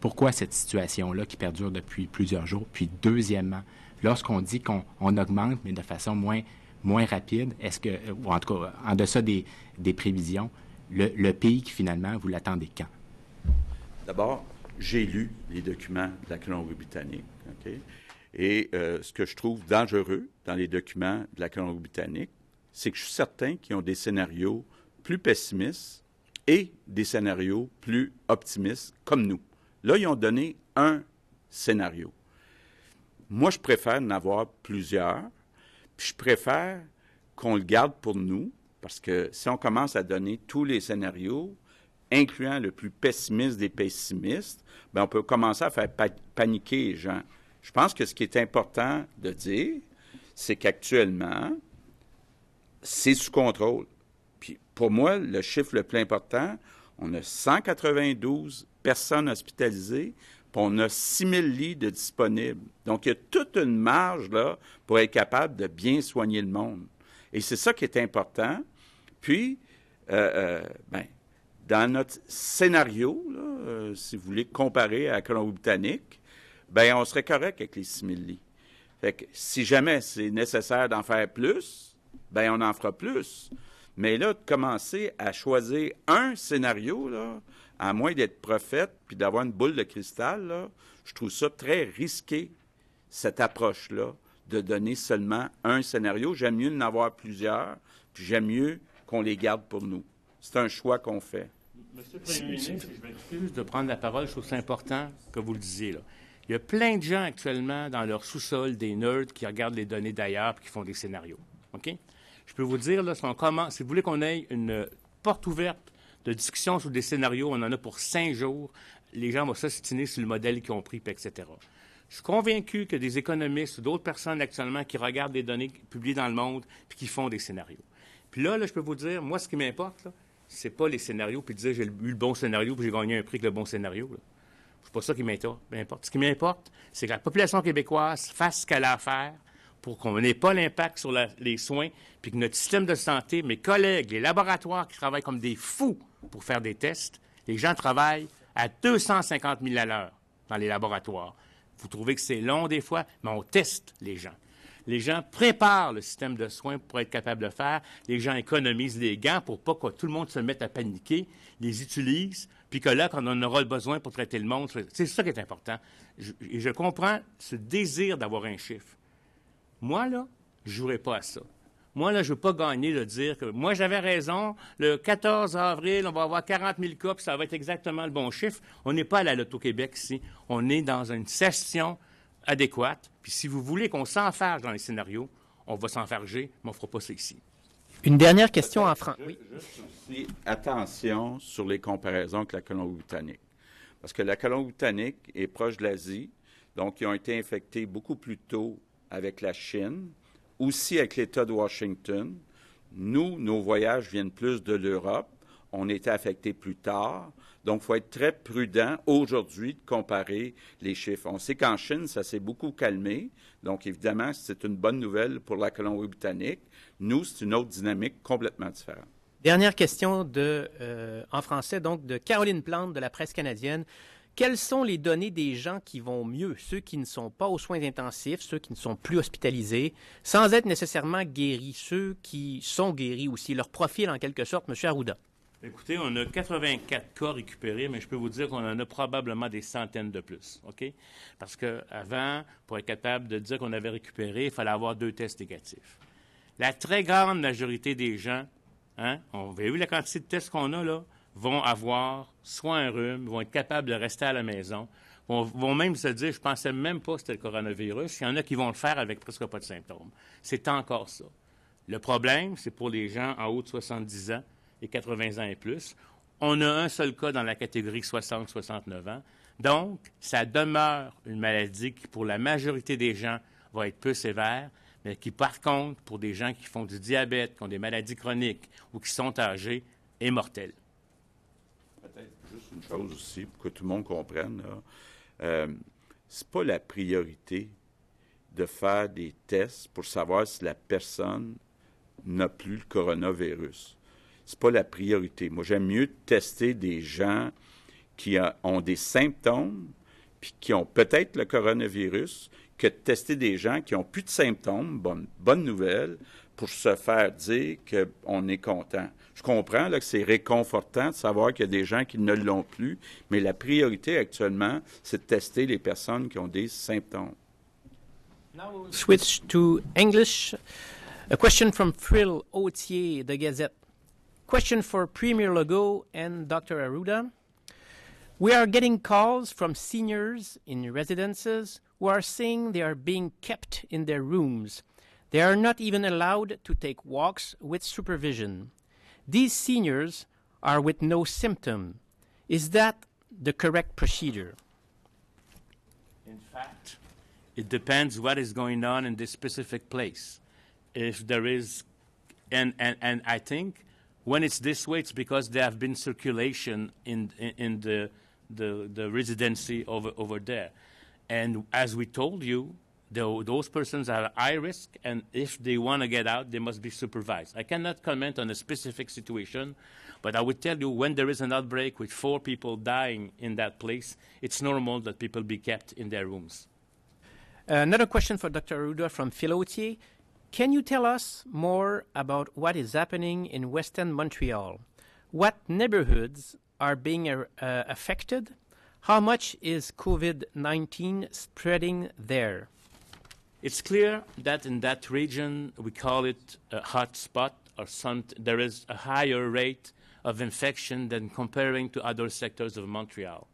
pourquoi cette situation-là qui perdure depuis plusieurs jours, puis deuxièmement, lorsqu'on dit qu'on augmente, mais de façon moins, moins rapide, est-ce que, ou en tout cas, en deçà des prévisions, le, pays qui, finalement, vous l'attendez quand? D'abord, j'ai lu les documents de la Colombie-Britannique. Et euh, ce que je trouve dangereux dans les documents de la Colombie-Britannique, c'est que je suis certain qu'ils ont des scénarios plus pessimistes et des scénarios plus optimistes comme nous. Là, ils ont donné un scénario. Moi, je préfère en avoir plusieurs, puis je préfère qu'on le garde pour nous, parce que si on commence à donner tous les scénarios, incluant le plus pessimiste des pessimistes, bien, on peut commencer à faire paniquer les gens. Je pense que ce qui est important de dire, c'est qu'actuellement, c'est sous contrôle. Puis pour moi, le chiffre le plus important, on a 192 personnes hospitalisées, puis on a 6000 lits de disponibles. Donc, il y a toute une marge là, pour être capable de bien soigner le monde. Et c'est ça qui est important. Puis, euh, euh, ben, dans notre scénario, euh, si vous voulez comparer à la Colombie-Britannique, ben, on serait correct avec les 6 000 Fait que si jamais c'est nécessaire d'en faire plus, ben, on en fera plus. Mais là, de commencer à choisir un scénario, à moins d'être prophète puis d'avoir une boule de cristal, je trouve ça très risqué, cette approche-là, de donner seulement un scénario. J'aime mieux en avoir plusieurs, puis j'aime mieux qu'on les garde pour nous. C'est un choix qu'on fait. Monsieur le Premier ministre, je m'excuse de prendre la parole, je trouve important que vous le disiez. Il y a plein de gens actuellement dans leur sous-sol des nerds qui regardent les données d'ailleurs et qui font des scénarios. OK? Je peux vous dire, là, si, si vous voulez qu'on ait une porte ouverte de discussion sur des scénarios, on en a pour cinq jours. Les gens vont s'assistiner sur le modèle qu'ils ont pris, etc. Je suis convaincu que des économistes ou d'autres personnes actuellement qui regardent des données publiées dans le monde puis qui font des scénarios. Puis là, je peux vous dire, moi, ce qui m'importe, c'est pas les scénarios, puis dire j'ai eu le bon scénario, puis j'ai gagné un prix avec le bon scénario. C'est pas ça qui m'importe. Ce qui m'importe, c'est que la population québécoise fasse ce qu'elle a à faire pour qu'on n'ait pas l'impact sur les soins, puis que notre système de santé, mes collègues, les laboratoires qui travaillent comme des fous pour faire des tests, les gens travaillent à 250 000 à l'heure dans les laboratoires. Vous trouvez que c'est long des fois, mais on teste les gens. Les gens préparent le système de soins pour être capable de faire. Les gens économisent les gants pour pas que tout le monde se mette à paniquer, les utilisent, puis que là, quand on aura le besoin pour traiter le monde, c'est ça qui est important. et je comprends ce désir d'avoir un chiffre. Moi, là, je jouerai pas à ça. Moi, là, je veux pas gagner de dire que moi, j'avais raison. Le 14 avril, on va avoir 40 000 cas, puis ça va être exactement le bon chiffre. On n'est pas à la lotto québec ici. On est dans une session adéquate. Puis si vous voulez qu'on s'enfarge dans les scénarios, on va s'enfarger, mais on ne fera pas ça ici. Une dernière question en France. Juste attention sur les comparaisons avec la Colombie-Britannique. Parce que la Colombie-Britannique est proche de l'Asie, donc ils ont été infectés beaucoup plus tôt avec la Chine, aussi avec l'État de Washington. Nous, nos voyages viennent plus de l'Europe. On était affectés plus tard. Donc, il faut être très prudent aujourd'hui de comparer les chiffres. On sait qu'en Chine, ça s'est beaucoup calmé. Donc, évidemment, c'est une bonne nouvelle pour la Colombie-Britannique. Nous, c'est une autre dynamique complètement différente. Dernière question euh, en français, donc, de Caroline Plante de la presse canadienne. Quelles sont les données des gens qui vont mieux, ceux qui ne sont pas aux soins intensifs, ceux qui ne sont plus hospitalisés, sans être nécessairement guéris, ceux qui sont guéris aussi, leur profil en quelque sorte, M. Arruda? Écoutez, on a 84 cas récupérés, mais je peux vous dire qu'on en a probablement des centaines de plus, OK? Parce qu'avant, pour être capable de dire qu'on avait récupéré, il fallait avoir deux tests négatifs. La très grande majorité des gens, hein, on a vu la quantité de tests qu'on a, là, vont avoir soit un rhume, vont être capables de rester à la maison, vont, même se dire, je pensais même pas que c'était le coronavirus. Il y en a qui vont le faire avec presque pas de symptômes. C'est encore ça. Le problème, c'est pour les gens en haut de 70 ans et 80 ans et plus. On a un seul cas dans la catégorie 60-69 ans. Donc, ça demeure une maladie qui, pour la majorité des gens, va être peu sévère, mais qui, par contre, pour des gens qui font du diabète, qui ont des maladies chroniques ou qui sont âgés, est mortelle. Peut-être juste une chose aussi pour que tout le monde comprenne. Ce euh, n'est c'est pas la priorité de faire des tests pour savoir si la personne n'a plus le coronavirus c'est pas la priorité. Moi, j'aime mieux tester des gens qui ont des symptômes puis qui ont peut-être le coronavirus que de tester des gens qui ont plus de symptômes, bonne, bonne nouvelle, pour se faire dire qu'on est content. Je comprends là, que c'est réconfortant de savoir qu'il y a des gens qui ne l'ont plus, mais la priorité actuellement, c'est de tester les personnes qui ont des symptômes. Now we'll switch to English. A question from Frill Autier, The Gazette. Question for Premier Legault and Dr. Aruda. We are getting calls from seniors in residences who are saying they are being kept in their rooms. They are not even allowed to take walks with supervision. These seniors are with no symptom. Is that the correct procedure? In fact, it depends what is going on in this specific place. If there is, and, and, and I think when it's this way, it's because there have been circulation in, in, in the, the, the residency over, over there. And as we told you, those persons are at high risk, and if they want to get out, they must be supervised. I cannot comment on a specific situation, but I would tell you when there is an outbreak with four people dying in that place, it's normal that people be kept in their rooms. Another question for Dr. Ruder from Philotier. Can you tell us more about what is happening in Western Montreal? What neighborhoods are being uh, uh, affected? How much is COVID 19 spreading there? It's clear that in that region, we call it a hotspot or there is a higher rate of infection than comparing to other sectors of Montreal.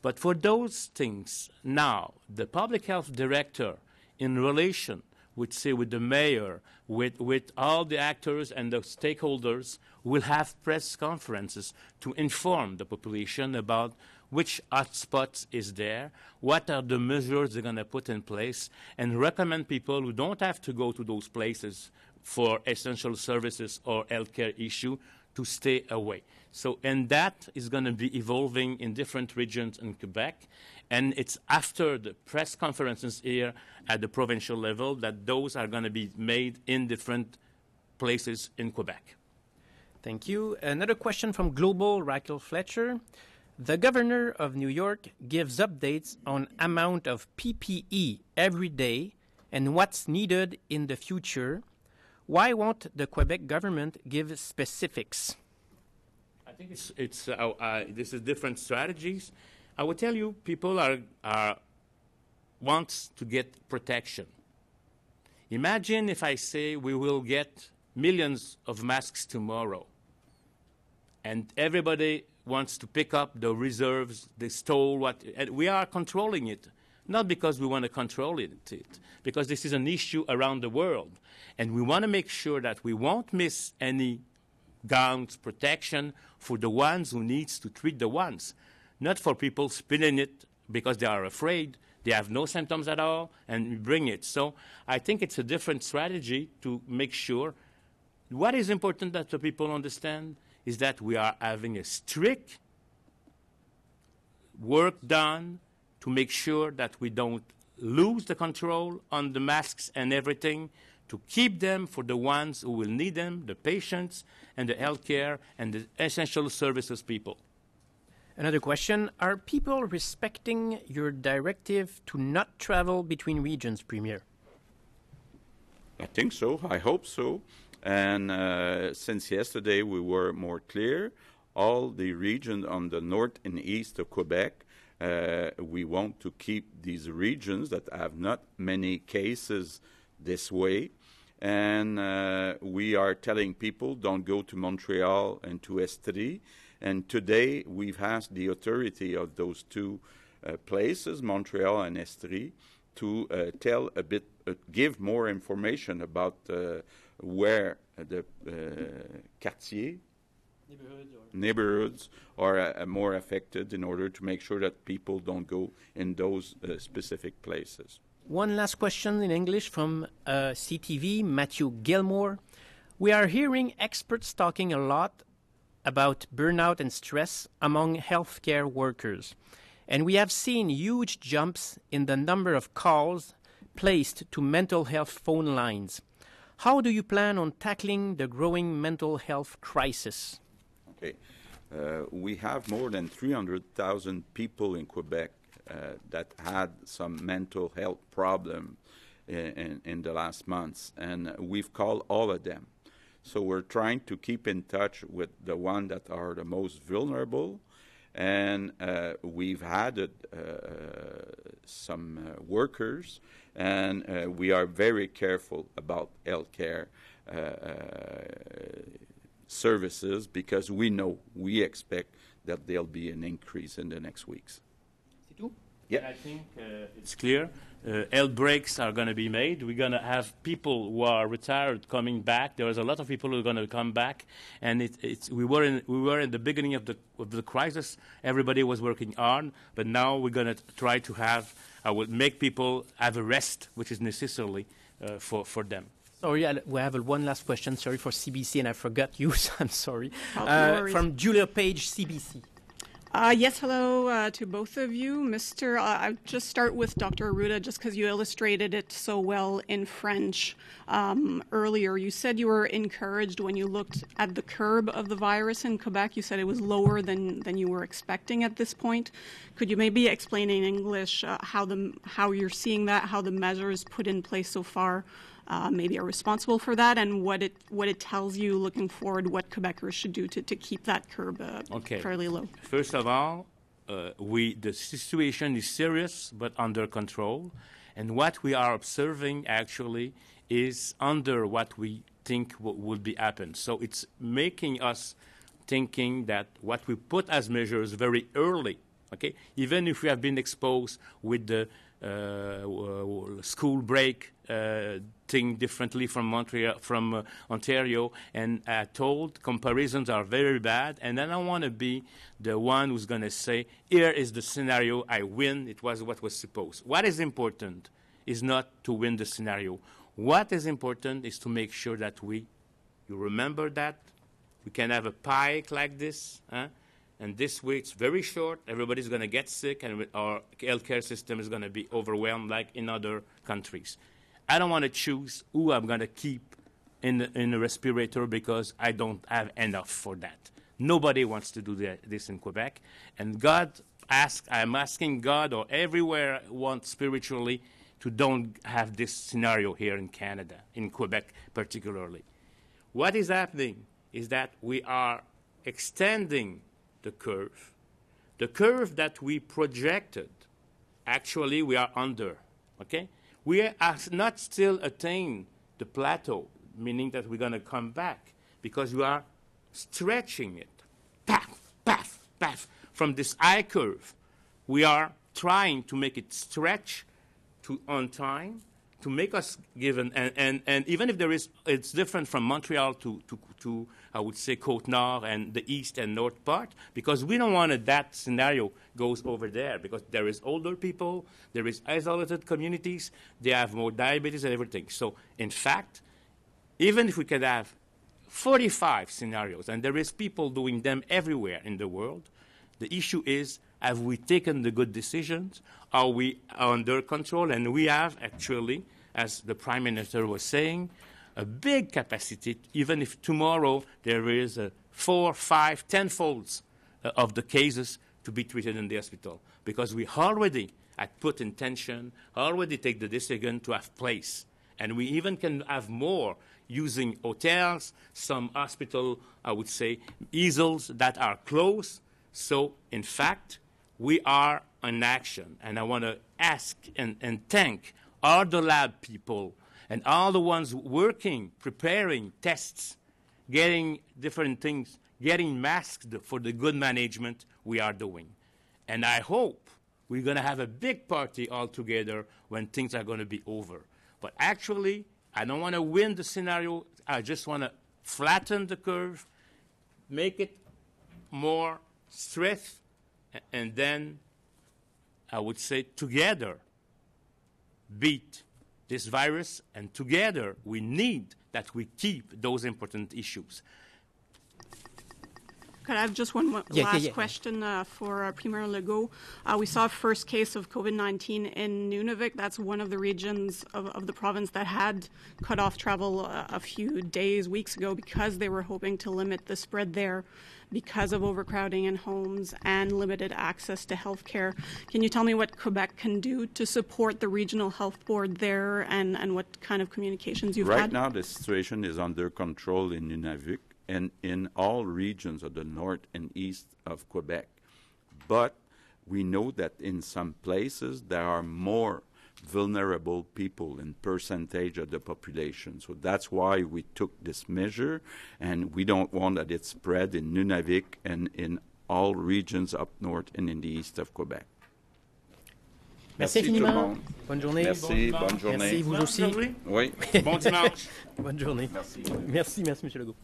But for those things, now, the public health director, in relation with, say, with the mayor, with, with all the actors and the stakeholders, will have press conferences to inform the population about which hotspots is there, what are the measures they're going to put in place, and recommend people who don't have to go to those places for essential services or healthcare issue to stay away. So, and that is going to be evolving in different regions in Quebec. And it's after the press conferences here at the provincial level that those are going to be made in different places in Quebec. Thank you. Another question from Global Raquel Fletcher. The governor of New York gives updates on amount of PPE every day and what's needed in the future. Why won't the Quebec government give specifics? I think it's, it's uh, uh, this is different strategies. I will tell you, people are, are wants to get protection. Imagine if I say we will get millions of masks tomorrow, and everybody wants to pick up the reserves they stole. What we are controlling it, not because we want to control it, it, because this is an issue around the world, and we want to make sure that we won't miss any gowns protection for the ones who needs to treat the ones not for people spilling it because they are afraid, they have no symptoms at all, and bring it. So I think it's a different strategy to make sure. What is important that the people understand is that we are having a strict work done to make sure that we don't lose the control on the masks and everything, to keep them for the ones who will need them, the patients and the healthcare and the essential services people. Another question Are people respecting your directive to not travel between regions, Premier? I think so. I hope so. And uh, since yesterday, we were more clear. All the regions on the north and east of Quebec, uh, we want to keep these regions that have not many cases this way. And uh, we are telling people don't go to Montreal and to Estrie. And today we've asked the authority of those two uh, places, Montreal and Estrie, to uh, tell a bit, uh, give more information about uh, where the uh, quartier or neighborhoods are uh, more affected in order to make sure that people don't go in those specific places. One last question in English from CTV, Matthew Gilmore. We are hearing experts talking a lot about burnout and stress among healthcare workers, and we have seen huge jumps in the number of calls placed to mental health phone lines. How do you plan on tackling the growing mental health crisis? Okay. Uh, we have more than 300,000 people in Quebec uh, that had some mental health problem in, uh, in, in the last months, and we've called all of them. So we're trying to keep in touch with the ones that are the most vulnerable. And uh, we've added uh, some uh, workers, and uh, we are very careful about healthcare uh, uh, services because we know we expect that there'll be an increase in the next weeks. Yep. I think uh, it's clear. Uh, L breaks are going to be made. We're going to have people who are retired coming back. There is a lot of people who are going to come back, and it, it's, we were in we were in the beginning of the of the crisis. Everybody was working hard, but now we're going to try to have I would make people have a rest, which is necessarily uh, for for them. Sorry, I'll, we have one last question. Sorry for CBC, and I forgot you. So I'm sorry. Uh, from Julia Page, CBC. Uh, yes, hello uh, to both of you. Mr. Uh, I'll just start with Dr. Aruda, just because you illustrated it so well in French um, earlier. You said you were encouraged when you looked at the curve of the virus in Quebec. You said it was lower than, than you were expecting at this point. Could you maybe explain in English uh, how, the, how you're seeing that, how the measures put in place so far uh, maybe are responsible for that, and what it what it tells you looking forward, what Quebecers should do to, to keep that curb uh, okay. fairly low. First of all, uh, we the situation is serious but under control, and what we are observing actually is under what we think would be happened. So it's making us thinking that what we put as measures very early, okay, even if we have been exposed with the uh, school break uh, thing differently from Montreal, from uh, Ontario, and I told comparisons are very bad. And then I don't want to be the one who's going to say, "Here is the scenario. I win. It was what was supposed." What is important is not to win the scenario. What is important is to make sure that we, you remember that, we can have a pike like this. Huh? And this week, very short. Everybody's going to get sick, and our healthcare system is going to be overwhelmed like in other countries. I don't want to choose who I'm going to keep in the, in respirator because I don't have enough for that. Nobody wants to do that, this in Quebec. And God ask, I'm asking God or everywhere I want spiritually to don't have this scenario here in Canada, in Quebec particularly. What is happening is that we are extending the curve. The curve that we projected, actually we are under, okay? We are not still attain the plateau, meaning that we're going to come back because you are stretching it. Path, path, path. From this I curve, we are trying to make it stretch to on time to make us given, and, and, and even if there is, it's different from Montreal to, to, to I would say, Côte Nord and the east and north part, because we don't want that scenario goes over there, because there is older people, there is isolated communities, they have more diabetes and everything. So, in fact, even if we could have 45 scenarios, and there is people doing them everywhere in the world, the issue is have we taken the good decisions are we under control? And we have actually, as the Prime Minister was saying, a big capacity, even if tomorrow there is four, five, ten folds uh, of the cases to be treated in the hospital, because we already had put intention, already take the decision to have place. And we even can have more using hotels, some hospital, I would say, easels that are close. So, in fact, we are in action. And I want to ask and, and thank all the lab people and all the ones working, preparing tests, getting different things, getting masked for the good management we are doing. And I hope we're going to have a big party all together when things are going to be over. But actually, I don't want to win the scenario. I just want to flatten the curve, make it more stress, and then I would say, together beat this virus, and together we need that we keep those important issues. Could I have just one yeah, last yeah, yeah. question uh, for uh, Premier Legault? Uh, we saw a first case of COVID 19 in Nunavik. That's one of the regions of, of the province that had cut off travel uh, a few days, weeks ago, because they were hoping to limit the spread there because of overcrowding in homes and limited access to health care. Can you tell me what Quebec can do to support the regional health board there and, and what kind of communications you've right had? Right now, the situation is under control in Nunavik and in all regions of the north and east of Quebec. But we know that in some places there are more vulnerable people in percentage of the population. So that's why we took this measure, and we don't want that it spread in Nunavik and in all regions up north and in the east of Quebec. Merci, infiniment. Bonne journée. Merci, bonne journée. Merci, vous aussi. Oui. Bon dimanche. bonne journée. Merci. Merci, merci, Monsieur Legault.